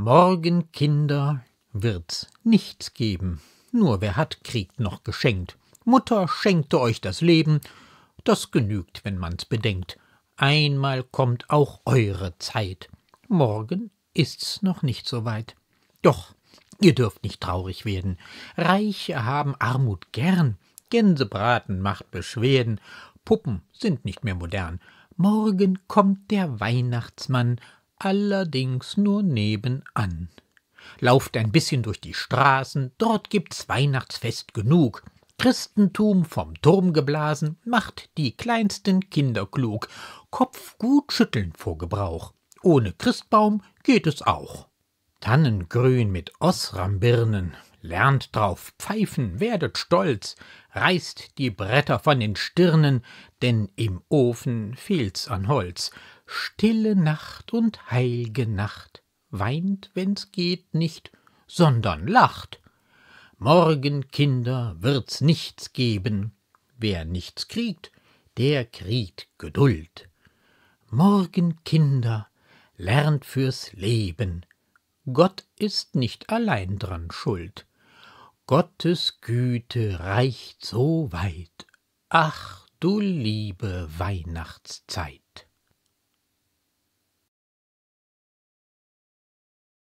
Morgen, Kinder, wird's nichts geben. Nur wer hat, Krieg noch geschenkt. Mutter schenkte euch das Leben. Das genügt, wenn man's bedenkt. Einmal kommt auch eure Zeit. Morgen ist's noch nicht so weit. Doch, ihr dürft nicht traurig werden. Reiche haben Armut gern. Gänsebraten macht Beschwerden. Puppen sind nicht mehr modern. Morgen kommt der Weihnachtsmann allerdings nur nebenan. Lauft ein bisschen durch die Straßen, dort gibt's Weihnachtsfest genug. Christentum vom Turm geblasen, macht die kleinsten Kinder klug, Kopf gut schütteln vor Gebrauch. Ohne Christbaum geht es auch. Tannengrün mit Osrambirnen, Lernt drauf pfeifen, werdet stolz, reißt die Bretter von den Stirnen, denn im Ofen fehlt's an Holz. Stille Nacht und heilge Nacht, weint, wenn's geht, nicht, sondern lacht. Morgen, Kinder, wird's nichts geben. Wer nichts kriegt, der kriegt Geduld. Morgen, Kinder, lernt fürs Leben. Gott ist nicht allein dran schuld. Gottes Güte reicht so weit, ach du liebe Weihnachtszeit.